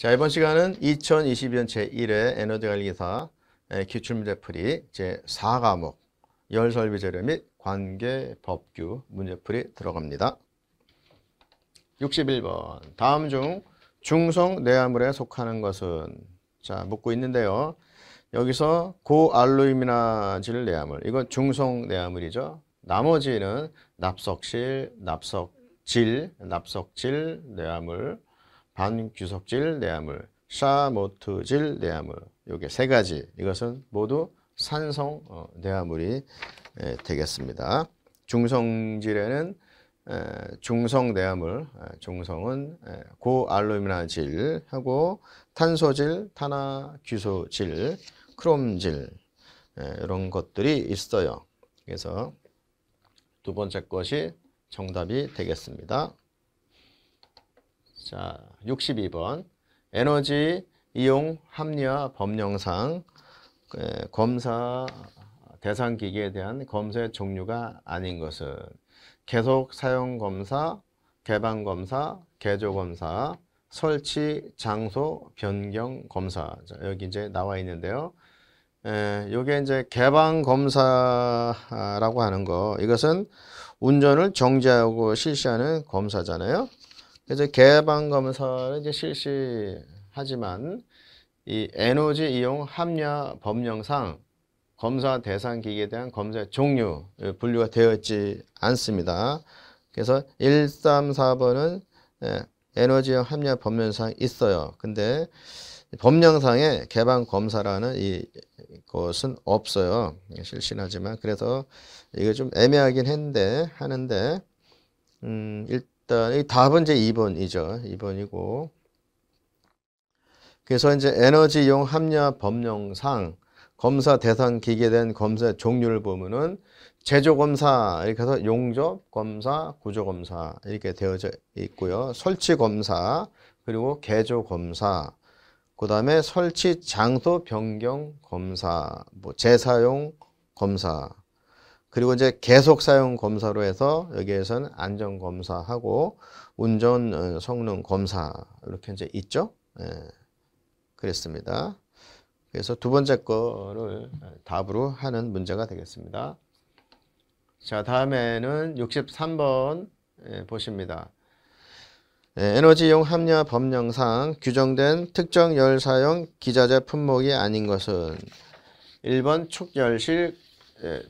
자, 이번 시간은 2022년 제1회 에너지 관리사 기 기출문제 풀이 제4과목 열설비 재료 및 관계 법규 문제풀이 들어갑니다. 61번. 다음 중 중성 내화물에 속하는 것은 자, 묻고 있는데요. 여기서 고알루미나질 내화물. 이건 중성 내화물이죠. 나머지는 납석실, 납석질, 납석질 내화물 반귀석질 내화물, 샤모트질 내화물 이게 세 가지 이것은 모두 산성 어, 내화물이 되겠습니다. 중성질에는 중성 내화물, 아, 중성은 고알루미나질하고 탄소질, 탄화귀소질, 크롬질 이런 것들이 있어요. 그래서 두 번째 것이 정답이 되겠습니다. 자, 62번 에너지 이용 합리화 법령상 검사 대상 기기에 대한 검사의 종류가 아닌 것은 계속 사용 검사, 개방 검사, 개조 검사, 설치 장소 변경 검사 자, 여기 이제 나와 있는데요. 에, 요게 이제 개방 검사라고 하는 거 이것은 운전을 정지하고 실시하는 검사잖아요. 그래서 개방 검사를 이제 실시하지만 이 에너지 이용 합리화 법령상 검사 대상 기기에 대한 검사 종류 예, 분류가 되어 있지 않습니다. 그래서 1, 3, 4번은 에너지 이용 합리화 법령상 있어요. 근데 법령상에 개방 검사라는 이 것은 없어요. 예, 실시하지만 그래서 이거 좀 애매하긴 했는데 하는데 음, 일단 이 답은 이제 2번이죠. 2번이고 그래서 이제 에너지용 이 합리화 법령상 검사 대상 기계된 검사 종류를 보면은 제조 검사 이렇게 해서 용접 검사, 구조 검사 이렇게 되어져 있고요. 설치 검사 그리고 개조 검사 그 다음에 설치 장소 변경 뭐 검사, 뭐 재사용 검사, 그리고 이제 계속 사용 검사로 해서 여기에서는 안전 검사하고 운전 어, 성능 검사 이렇게 이제 있죠. 예. 그랬습니다. 그래서 두 번째 거를 예, 답으로 하는 문제가 되겠습니다. 자, 다음에는 63번 예, 보십니다. 예, 에너지용 함량 법령상 규정된 특정 열 사용 기자재 품목이 아닌 것은 1번 축열실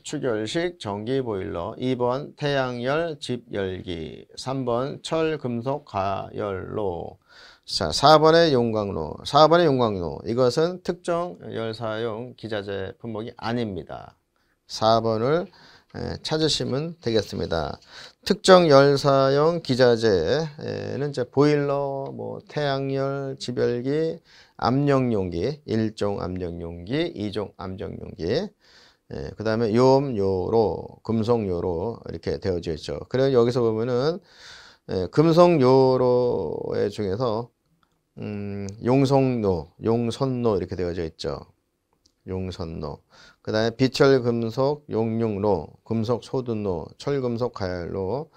추결식 예, 전기 보일러, 2번 태양열 집열기, 3번 철금속 가열로, 자, 4번의 용광로, 4번의 용광로. 이것은 특정 열사용 기자재 품목이 아닙니다. 4번을 예, 찾으시면 되겠습니다. 특정 열사용 기자재는 이제 보일러, 뭐 태양열, 집열기, 압력용기, 1종 압력용기, 2종 압력용기, 예, 그 다음에 요음요로 금속요로 이렇게 되어져 있죠. 그래 여기서 보면은 예, 금속요로의 중에서 음, 용성노, 용선노 이렇게 되어져 있죠. 용선노. 그 다음에 비철금속 용융로, 금속소둔노, 철금속 가열로,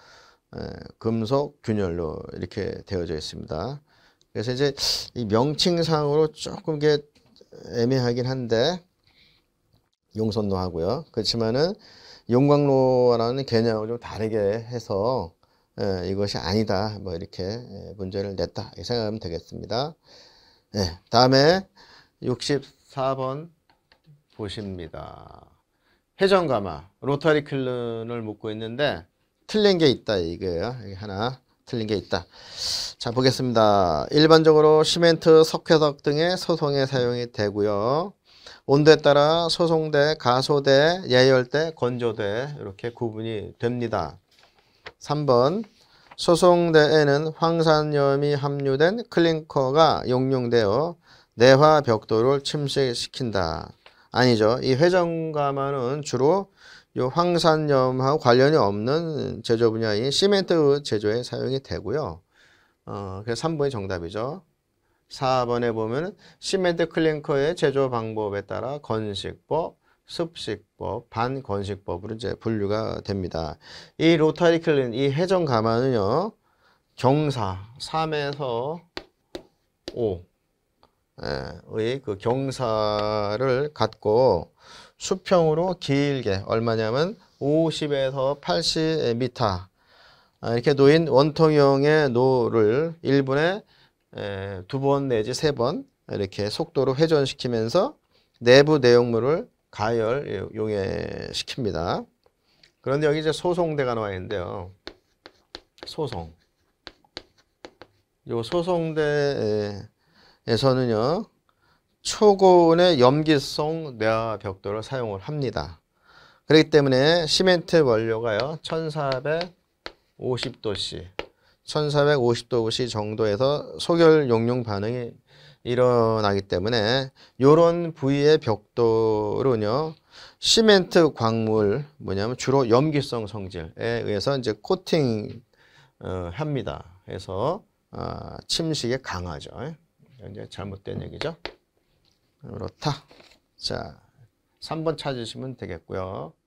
예, 금속균열로 이렇게 되어져 있습니다. 그래서 이제 이 명칭상으로 조금 게 애매하긴 한데 용선로 하고요. 그렇지만은 용광로라는 개념을 좀 다르게 해서 예, 이것이 아니다 뭐 이렇게 예, 문제를 냈다 이렇게 생각하면 되겠습니다. 예, 다음에 64번 보십니다. 회전가마 로터리 클런을묶고 있는데 틀린 게 있다 이거예요. 이게 하나 틀린 게 있다. 자 보겠습니다. 일반적으로 시멘트, 석회석 등의 소송에 사용이 되고요. 온도에 따라 소송대, 가소대, 예열대, 건조대 이렇게 구분이 됩니다. 3번 소송대에는 황산염이 함유된 클링커가 용용되어 내화 벽돌을 침식시킨다. 아니죠. 이 회전감화는 주로 요 황산염하고 관련이 없는 제조 분야인 시멘트 제조에 사용이 되고요. 어, 그래서 3번이 정답이죠. 4번에 보면 시멘트 클링커의 제조 방법에 따라 건식법, 습식법, 반건식법으로 이제 분류가 됩니다. 이 로타리 클린, 이 해전 가마는요. 경사 3에서 5의 예, 그 경사를 갖고 수평으로 길게 얼마냐면 50에서 80m 아, 이렇게 놓인 원통형의 노를 1분에 두번 내지 세 번 이렇게 속도로 회전시키면서 내부 내용물을 가열 예, 용해시킵니다. 그런데 여기 이제 소송대가 나와 있는데요. 소송. 요 소송대에서는요. 초고온의 염기성 내화 벽돌을 사용을 합니다. 그렇기 때문에 시멘트 원료가요. 1450도씨 1450도씨 정도에서 소결 용융 반응이 일어나기 때문에 이런 부위의 벽돌은요 시멘트 광물 뭐냐면 주로 염기성 성질에 의해서 이제 코팅 어, 합니다. 해서 어, 아, 침식에 강하죠. 이제 잘못된 얘기죠. 그렇다. 자, 3번 찾으시면 되겠고요.